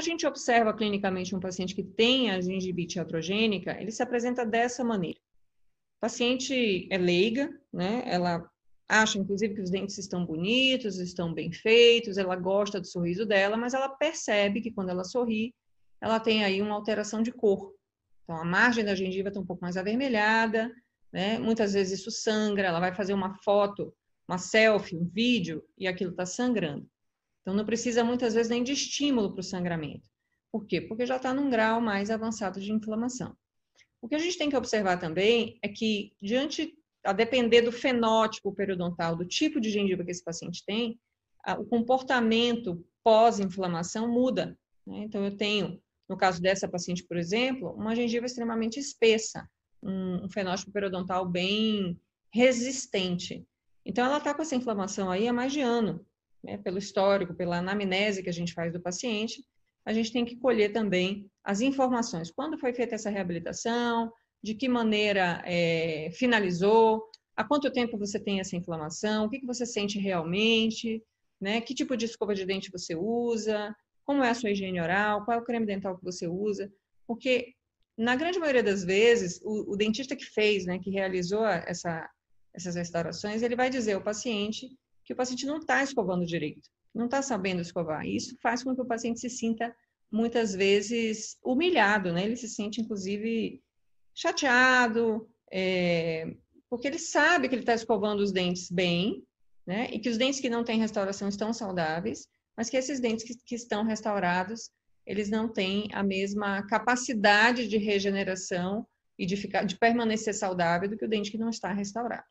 a gente observa clinicamente um paciente que tem a gingivite atrogênica, ele se apresenta dessa maneira. O paciente é leiga, né? Ela acha, inclusive, que os dentes estão bonitos, estão bem feitos, ela gosta do sorriso dela, mas ela percebe que quando ela sorri, ela tem aí uma alteração de cor. Então, a margem da gengiva está um pouco mais avermelhada, né? Muitas vezes isso sangra, ela vai fazer uma foto, uma selfie, um vídeo, e aquilo está sangrando. Então, não precisa muitas vezes nem de estímulo para o sangramento. Por quê? Porque já está num grau mais avançado de inflamação. O que a gente tem que observar também é que, diante, a depender do fenótipo periodontal, do tipo de gengiva que esse paciente tem, o comportamento pós-inflamação muda. Né? Então, eu tenho, no caso dessa paciente, por exemplo, uma gengiva extremamente espessa, um, um fenótipo periodontal bem resistente. Então, ela está com essa inflamação aí há mais de ano né, pelo histórico, pela anamnese que a gente faz do paciente, a gente tem que colher também as informações. Quando foi feita essa reabilitação? De que maneira é, finalizou? Há quanto tempo você tem essa inflamação? O que, que você sente realmente? Né? Que tipo de escova de dente você usa? Como é a sua higiene oral? Qual é o creme dental que você usa? Porque, na grande maioria das vezes, o, o dentista que fez, né, que realizou essa, essas restaurações, ele vai dizer ao paciente que o paciente não está escovando direito, não está sabendo escovar. E isso faz com que o paciente se sinta muitas vezes humilhado, né? Ele se sente inclusive chateado, é, porque ele sabe que ele está escovando os dentes bem, né? E que os dentes que não têm restauração estão saudáveis, mas que esses dentes que, que estão restaurados, eles não têm a mesma capacidade de regeneração e de, ficar, de permanecer saudável do que o dente que não está restaurado.